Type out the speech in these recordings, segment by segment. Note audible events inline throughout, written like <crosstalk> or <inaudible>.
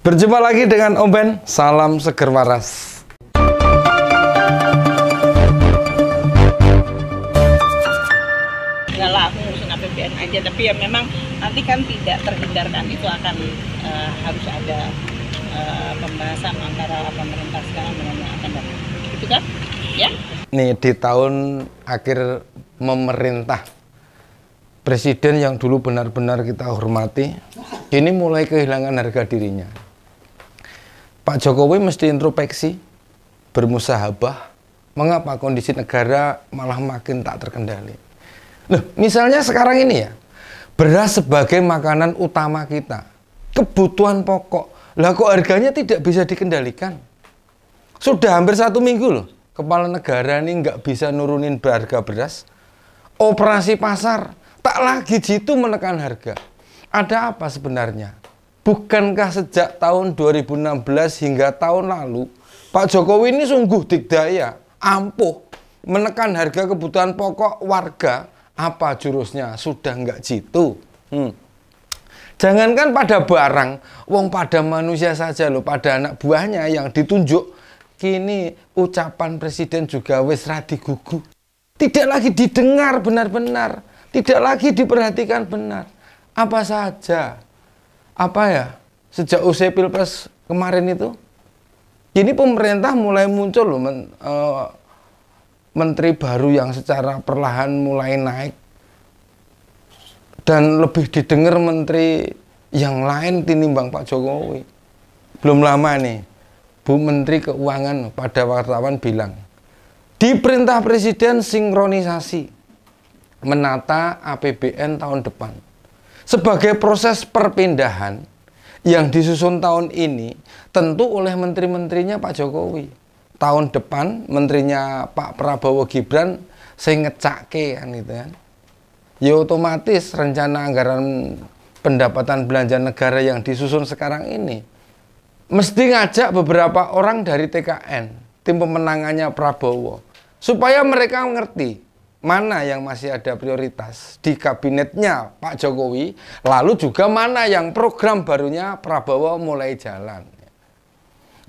Berjumpa lagi dengan Om Ben. Salam seger waras. APBN aja tapi ya memang nanti kan tidak terhindarkan itu akan uh, harus ada uh, pembahasan antara pemerintah sekarang dengan yang akan datang gitu kan ya nih di tahun akhir memerintah presiden yang dulu benar-benar kita hormati ini mulai kehilangan harga dirinya Pak Jokowi mesti introspeksi, bermusahabah, mengapa kondisi negara malah makin tak terkendali. Loh, misalnya sekarang ini ya, beras sebagai makanan utama kita, kebutuhan pokok, lah kok harganya tidak bisa dikendalikan? Sudah hampir satu minggu loh, kepala negara ini nggak bisa nurunin harga beras. Operasi pasar, tak lagi jitu menekan harga. Ada apa sebenarnya? Bukankah sejak tahun 2016 hingga tahun lalu Pak Jokowi ini sungguh dikdaya, ampuh, menekan harga kebutuhan pokok warga. Apa jurusnya? Sudah nggak jitu. Hmm. Jangankan pada barang, wong pada manusia saja loh, pada anak buahnya yang ditunjuk. Kini ucapan presiden juga wis Guguh Tidak lagi didengar benar-benar, tidak lagi diperhatikan benar. Apa saja apa ya sejak usai pilpres kemarin itu kini pemerintah mulai muncul loh men, e, menteri baru yang secara perlahan mulai naik dan lebih didengar menteri yang lain tinimbang Pak Jokowi belum lama nih Bu Menteri Keuangan pada wartawan bilang di perintah Presiden sinkronisasi menata APBN tahun depan sebagai proses perpindahan yang disusun tahun ini tentu oleh menteri-menterinya Pak Jokowi. Tahun depan menterinya Pak Prabowo Gibran saya ngecake kan gitu kan. Ya otomatis rencana anggaran pendapatan belanja negara yang disusun sekarang ini mesti ngajak beberapa orang dari TKN, tim pemenangannya Prabowo, supaya mereka mengerti mana yang masih ada prioritas di kabinetnya Pak Jokowi, lalu juga mana yang program barunya Prabowo mulai jalan.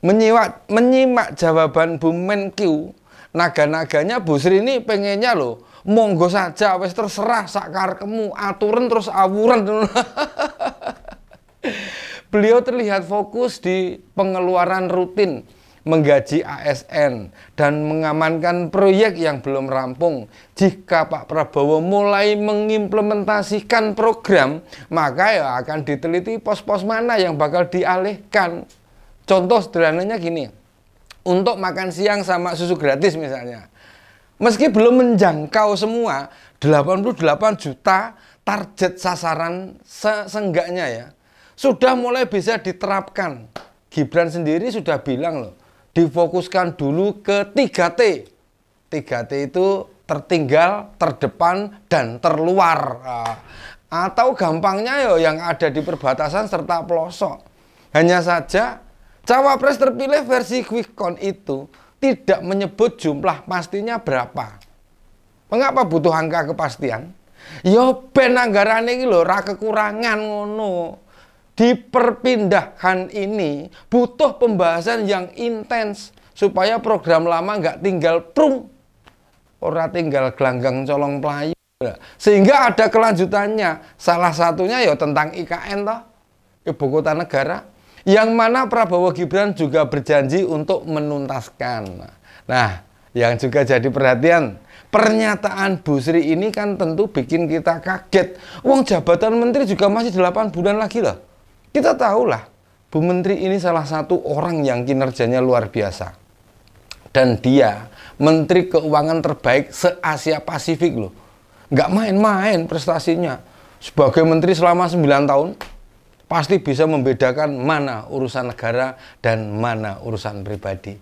Menyimak, menyimak jawaban Bu Menkyu, naga-naganya Bu Sri ini pengennya loh, monggo saja, wes terserah sakar kemu aturan terus awuran. <laughs> Beliau terlihat fokus di pengeluaran rutin menggaji ASN dan mengamankan proyek yang belum rampung. Jika Pak Prabowo mulai mengimplementasikan program, maka ya akan diteliti pos-pos mana yang bakal dialihkan. Contoh sederhananya gini, untuk makan siang sama susu gratis misalnya. Meski belum menjangkau semua 88 juta target sasaran seenggaknya ya, sudah mulai bisa diterapkan. Gibran sendiri sudah bilang loh, difokuskan dulu ke 3T. 3T itu tertinggal, terdepan, dan terluar. Ah, atau gampangnya yo yang ada di perbatasan serta pelosok. Hanya saja cawapres terpilih versi quick count itu tidak menyebut jumlah pastinya berapa. Mengapa butuh angka kepastian? Yo ben ini iki lho ra kekurangan ngono diperpindahkan ini butuh pembahasan yang intens supaya program lama nggak tinggal prung ora tinggal gelanggang colong pelayu sehingga ada kelanjutannya salah satunya ya tentang IKN toh ibu kota negara yang mana Prabowo Gibran juga berjanji untuk menuntaskan nah yang juga jadi perhatian pernyataan Bu Sri ini kan tentu bikin kita kaget uang jabatan menteri juga masih 8 bulan lagi loh kita tahulah, Bu Menteri ini salah satu orang yang kinerjanya luar biasa. Dan dia Menteri Keuangan terbaik se-Asia Pasifik loh. Nggak main-main prestasinya. Sebagai Menteri selama 9 tahun, pasti bisa membedakan mana urusan negara dan mana urusan pribadi.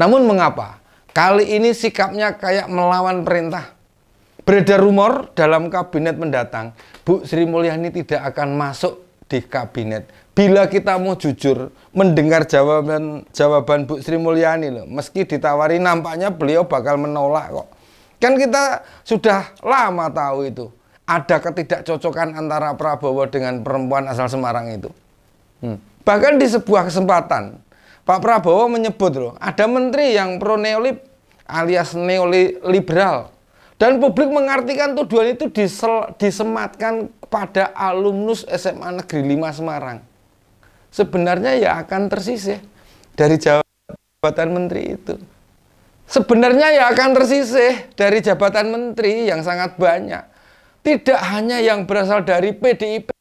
Namun mengapa? Kali ini sikapnya kayak melawan perintah. Beredar rumor dalam kabinet mendatang, Bu Sri Mulyani tidak akan masuk di kabinet. Bila kita mau jujur mendengar jawaban jawaban Bu Sri Mulyani loh, meski ditawari nampaknya beliau bakal menolak kok. Kan kita sudah lama tahu itu. Ada ketidakcocokan antara Prabowo dengan perempuan asal Semarang itu. Hmm. Bahkan di sebuah kesempatan, Pak Prabowo menyebut loh, ada menteri yang pro neolib alias neoliberal. Dan publik mengartikan tuduhan itu disel, disematkan pada alumnus SMA Negeri 5 Semarang. Sebenarnya ya akan tersisih dari jabatan menteri itu. Sebenarnya ya akan tersisih dari jabatan menteri yang sangat banyak. Tidak hanya yang berasal dari PDIP,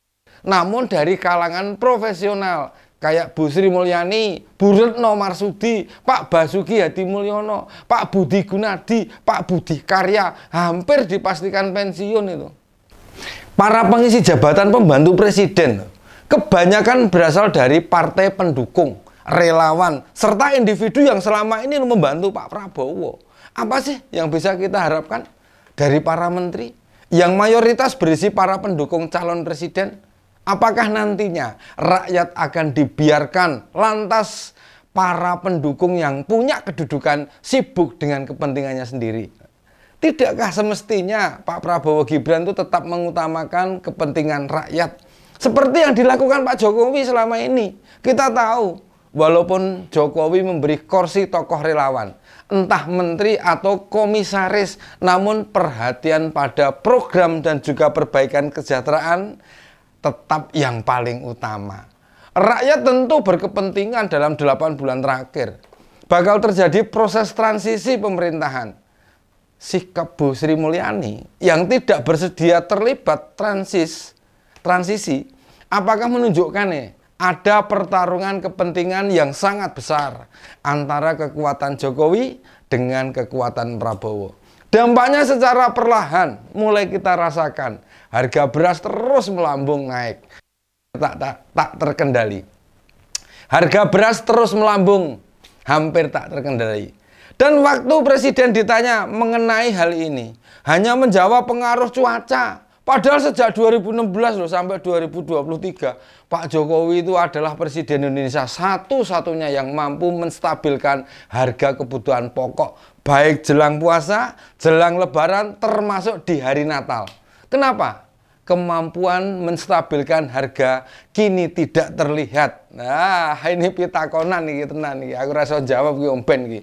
namun dari kalangan profesional kayak Bu Sri Mulyani, Bu Retno Marsudi, Pak Basuki Hadi Mulyono, Pak Budi Gunadi, Pak Budi Karya, hampir dipastikan pensiun itu. Para pengisi jabatan pembantu presiden, kebanyakan berasal dari partai pendukung, relawan, serta individu yang selama ini membantu Pak Prabowo. Apa sih yang bisa kita harapkan dari para menteri yang mayoritas berisi para pendukung calon presiden? Apakah nantinya rakyat akan dibiarkan lantas para pendukung yang punya kedudukan sibuk dengan kepentingannya sendiri? Tidakkah semestinya Pak Prabowo Gibran itu tetap mengutamakan kepentingan rakyat? Seperti yang dilakukan Pak Jokowi selama ini. Kita tahu, walaupun Jokowi memberi kursi tokoh relawan, entah menteri atau komisaris, namun perhatian pada program dan juga perbaikan kesejahteraan tetap yang paling utama. Rakyat tentu berkepentingan dalam 8 bulan terakhir. Bakal terjadi proses transisi pemerintahan. Sikap Bu Sri Mulyani yang tidak bersedia terlibat transis, transisi, apakah menunjukkan nih ada pertarungan kepentingan yang sangat besar antara kekuatan Jokowi dengan kekuatan Prabowo. Dampaknya secara perlahan mulai kita rasakan harga beras terus melambung naik. Tak, tak, tak terkendali. Harga beras terus melambung, hampir tak terkendali. Dan waktu presiden ditanya mengenai hal ini, hanya menjawab pengaruh cuaca. Padahal sejak 2016 loh sampai 2023, Pak Jokowi itu adalah presiden Indonesia satu-satunya yang mampu menstabilkan harga kebutuhan pokok baik jelang puasa, jelang lebaran termasuk di hari Natal. Kenapa? kemampuan menstabilkan harga kini tidak terlihat. Nah, ini pitakonan nih tenan nih. Aku rasa jawab ki omben ki.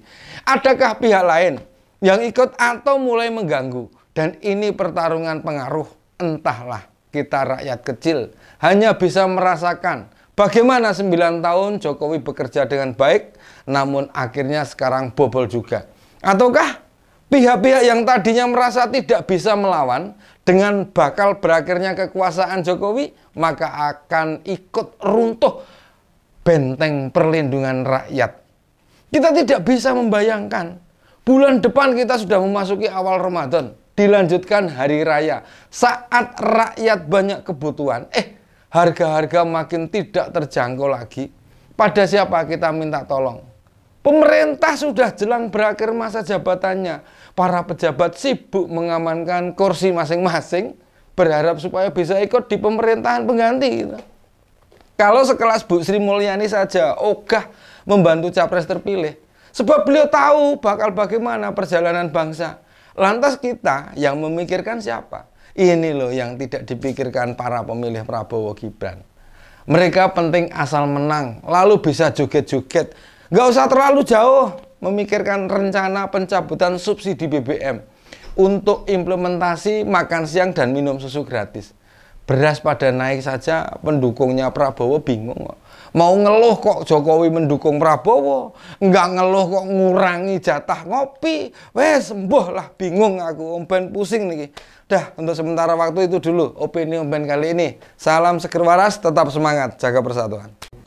Adakah pihak lain yang ikut atau mulai mengganggu dan ini pertarungan pengaruh entahlah kita rakyat kecil hanya bisa merasakan bagaimana 9 tahun Jokowi bekerja dengan baik namun akhirnya sekarang bobol juga ataukah pihak-pihak yang tadinya merasa tidak bisa melawan dengan bakal berakhirnya kekuasaan Jokowi, maka akan ikut runtuh benteng perlindungan rakyat. Kita tidak bisa membayangkan, bulan depan kita sudah memasuki awal Ramadan, dilanjutkan hari raya. Saat rakyat banyak kebutuhan, eh harga-harga makin tidak terjangkau lagi. Pada siapa kita minta tolong? Pemerintah sudah jelang berakhir masa jabatannya. Para pejabat sibuk mengamankan kursi masing-masing, berharap supaya bisa ikut di pemerintahan pengganti. Gitu. Kalau sekelas Bu Sri Mulyani saja ogah membantu capres terpilih, sebab beliau tahu bakal bagaimana perjalanan bangsa. Lantas kita yang memikirkan siapa? Ini loh yang tidak dipikirkan para pemilih Prabowo Gibran. Mereka penting asal menang, lalu bisa joget-joget Gak usah terlalu jauh memikirkan rencana pencabutan subsidi BBM untuk implementasi makan siang dan minum susu gratis. Beras pada naik saja pendukungnya Prabowo bingung Mau ngeluh kok Jokowi mendukung Prabowo, nggak ngeluh kok ngurangi jatah ngopi. Wes, sembuh lah bingung aku, omben pusing nih. Dah, untuk sementara waktu itu dulu opini omben kali ini. Salam seger waras, tetap semangat, jaga persatuan.